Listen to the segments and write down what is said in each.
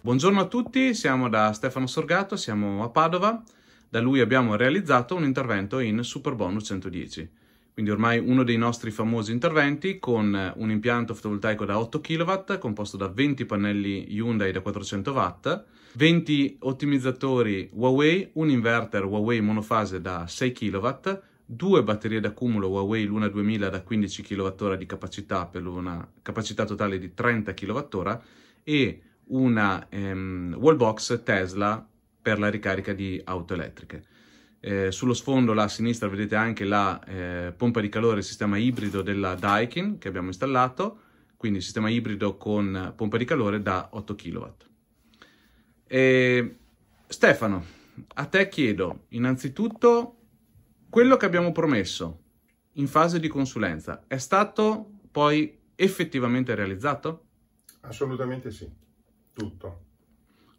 Buongiorno a tutti, siamo da Stefano Sorgato, siamo a Padova. Da lui abbiamo realizzato un intervento in Superbonus 110, quindi ormai uno dei nostri famosi interventi con un impianto fotovoltaico da 8 kW composto da 20 pannelli Hyundai da 400 W, 20 ottimizzatori Huawei, un inverter Huawei monofase da 6 kW, due batterie d'accumulo Huawei l'una 2000 da 15 kWh di capacità per una capacità totale di 30 kWh e una ehm, wallbox Tesla per la ricarica di auto elettriche. Eh, sullo sfondo là a sinistra vedete anche la eh, pompa di calore sistema ibrido della Daikin che abbiamo installato, quindi sistema ibrido con pompa di calore da 8 kW. E Stefano, a te chiedo innanzitutto quello che abbiamo promesso in fase di consulenza è stato poi effettivamente realizzato? Assolutamente sì, tutto.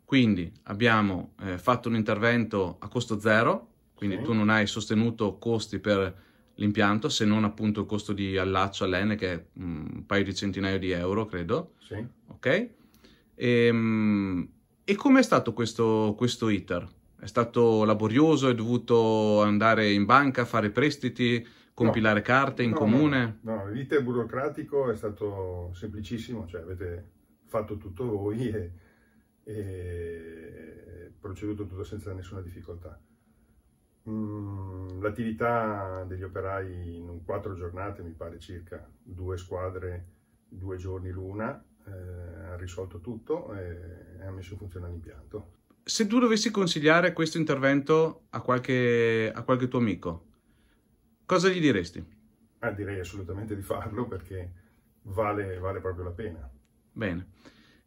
Quindi abbiamo eh, fatto un intervento a costo zero, quindi sì. tu non hai sostenuto costi per l'impianto se non appunto il costo di allaccio all'N che è un paio di centinaia di euro, credo. Sì. Ok? Ehm, e, e come è stato questo, questo iter? È stato laborioso, hai dovuto andare in banca, fare prestiti, compilare no, carte in no, comune? No, no, l'iter burocratico è stato semplicissimo, cioè avete fatto tutto voi e, e proceduto tutto senza nessuna difficoltà. Mm, l'attività degli operai in quattro giornate, mi pare circa, due squadre, due giorni l'una, eh, ha risolto tutto e ha messo in funzione l'impianto se tu dovessi consigliare questo intervento a qualche, a qualche tuo amico, cosa gli diresti? Eh, direi assolutamente di farlo perché vale, vale proprio la pena. Bene.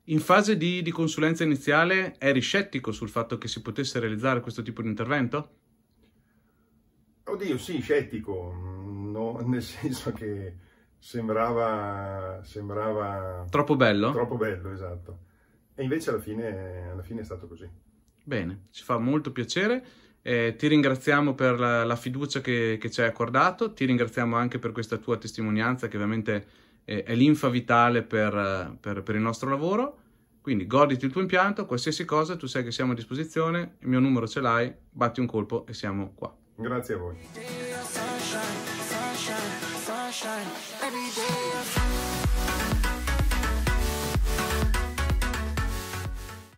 In fase di, di, consulenza iniziale eri scettico sul fatto che si potesse realizzare questo tipo di intervento? Oddio, sì, scettico, no, nel senso che sembrava, sembrava... Troppo bello? Troppo bello, esatto. E invece alla fine, alla fine è stato così. Bene, ci fa molto piacere. Eh, ti ringraziamo per la, la fiducia che, che, ci hai accordato, ti ringraziamo anche per questa tua testimonianza che veramente è, eh, è l'infa vitale per, per, per il nostro lavoro. Quindi goditi il tuo impianto, qualsiasi cosa, tu sai che siamo a disposizione, il mio numero ce l'hai, batti un colpo e siamo qua. Grazie a voi. sunshine, sunshine, sunshine, every day of